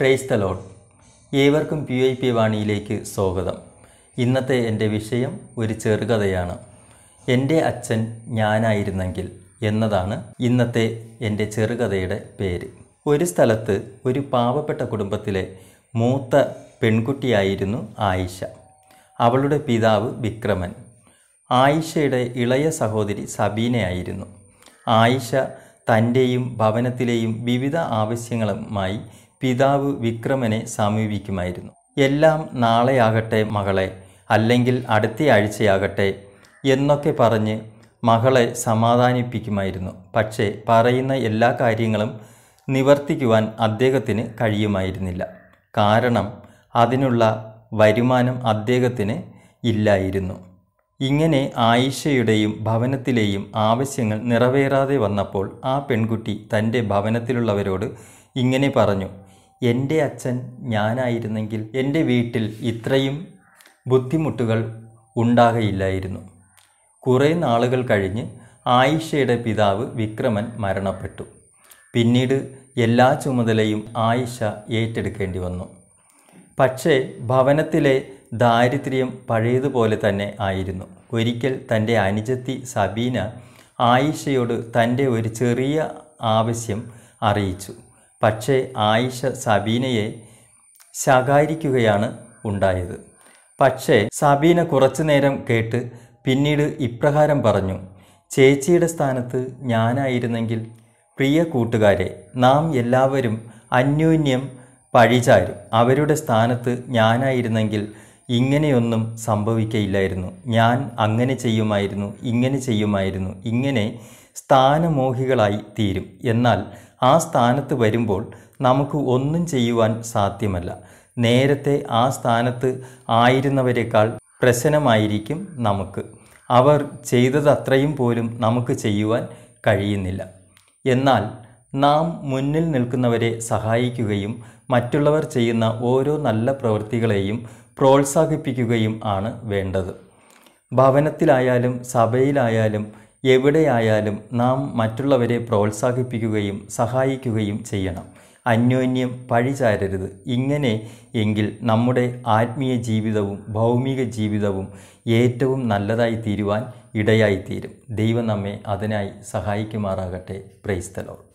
price the Lord ഏവർക്കും P I P വാണിയിലേക്ക് സ്വാഗതം ഇന്നത്തെ എൻ്റെ വിഷയം ഒരു ചെറുകഥയാണ് എൻ്റെ അച്ഛൻ ഞാനായിരുന്നെങ്കിൽ എന്നതാണ് ഇന്നത്തെ എൻ്റെ ചെറുകഥയുടെ പേര് ഒരു സ്ഥലത്ത് ഒരു പാവപ്പെട്ട കുടുംബത്തിലെ മൂത്ത പെൺകുട്ടിയായിരുന്നു ആയിഷ അവളുടെ പിതാവ് വിക്രമൻ ആയിഷയുടെ ഇളയ സഹോദരി സബീനയായിരുന്നു ആയിഷ തൻ്റെയും ഭവനത്തിലെയും വിവിധ ആവശ്യങ്ങളുമായി പിതാവ് വിക്രമനെ സമീപിക്കുമായിരുന്നു എല്ലാം നാളെയാകട്ടെ മകളെ അല്ലെങ്കിൽ അടുത്ത ആഴ്ചയാകട്ടെ എന്നൊക്കെ പറഞ്ഞ് മകളെ സമാധാനിപ്പിക്കുമായിരുന്നു പക്ഷേ പറയുന്ന എല്ലാ കാര്യങ്ങളും നിവർത്തിക്കുവാൻ അദ്ദേഹത്തിന് കഴിയുമായിരുന്നില്ല കാരണം അതിനുള്ള വരുമാനം അദ്ദേഹത്തിന് ഇല്ലായിരുന്നു ഇങ്ങനെ ആയിഷയുടെയും ഭവനത്തിലെയും ആവശ്യങ്ങൾ നിറവേറാതെ വന്നപ്പോൾ ആ പെൺകുട്ടി തൻ്റെ ഭവനത്തിലുള്ളവരോട് ഇങ്ങനെ പറഞ്ഞു എൻ്റെ അച്ഛൻ ഞാനായിരുന്നെങ്കിൽ എൻ്റെ വീട്ടിൽ ഇത്രയും ബുദ്ധിമുട്ടുകൾ ഉണ്ടാകയില്ലായിരുന്നു കുറേ നാളുകൾ കഴിഞ്ഞ് ആയിഷയുടെ പിതാവ് വിക്രമൻ മരണപ്പെട്ടു പിന്നീട് എല്ലാ ചുമതലയും ആയിഷ ഏറ്റെടുക്കേണ്ടി വന്നു പക്ഷേ ഭവനത്തിലെ ദാരിദ്ര്യം പഴയതുപോലെ തന്നെ ആയിരുന്നു ഒരിക്കൽ തൻ്റെ അനുജത്തി സബീന ആയിഷയോട് തൻ്റെ ഒരു ചെറിയ ആവശ്യം അറിയിച്ചു പക്ഷേ ആയിഷ സബീനയെ ശകാരിക്കുകയാണ് ഉണ്ടായത് പക്ഷേ സബീന കുറച്ചു നേരം കേട്ട് പിന്നീട് ഇപ്രകാരം പറഞ്ഞു ചേച്ചിയുടെ സ്ഥാനത്ത് ഞാനായിരുന്നെങ്കിൽ പ്രിയ കൂട്ടുകാരെ നാം എല്ലാവരും അന്യോന്യം പഴിചാരും അവരുടെ സ്ഥാനത്ത് ഞാനായിരുന്നെങ്കിൽ ഇങ്ങനെയൊന്നും സംഭവിക്കയില്ലായിരുന്നു ഞാൻ അങ്ങനെ ചെയ്യുമായിരുന്നു ഇങ്ങനെ ചെയ്യുമായിരുന്നു ഇങ്ങനെ സ്ഥാനമോഹികളായി തീരും എന്നാൽ ആ സ്ഥാനത്ത് വരുമ്പോൾ നമുക്ക് ഒന്നും ചെയ്യുവാൻ സാധ്യമല്ല നേരത്തെ ആ സ്ഥാനത്ത് ആയിരുന്നവരെക്കാൾ പ്രശ്നമായിരിക്കും നമുക്ക് അവർ ചെയ്തതത്രയും പോലും നമുക്ക് ചെയ്യുവാൻ കഴിയുന്നില്ല എന്നാൽ നാം മുന്നിൽ നിൽക്കുന്നവരെ സഹായിക്കുകയും മറ്റുള്ളവർ ചെയ്യുന്ന ഓരോ നല്ല പ്രവൃത്തികളെയും പ്രോത്സാഹിപ്പിക്കുകയും ആണ് വേണ്ടത് ഭവനത്തിലായാലും സഭയിലായാലും എവിടെയായാലും നാം മറ്റുള്ളവരെ പ്രോത്സാഹിപ്പിക്കുകയും സഹായിക്കുകയും ചെയ്യണം അന്യോന്യം പഴിചാരരുത് ഇങ്ങനെ എങ്കിൽ നമ്മുടെ ആത്മീയ ജീവിതവും ഭൗമിക ജീവിതവും ഏറ്റവും നല്ലതായി തീരുവാൻ ഇടയായിത്തീരും ദൈവം നമ്മെ അതിനായി സഹായിക്കുമാറാകട്ടെ പ്രൈസ്തലോൾ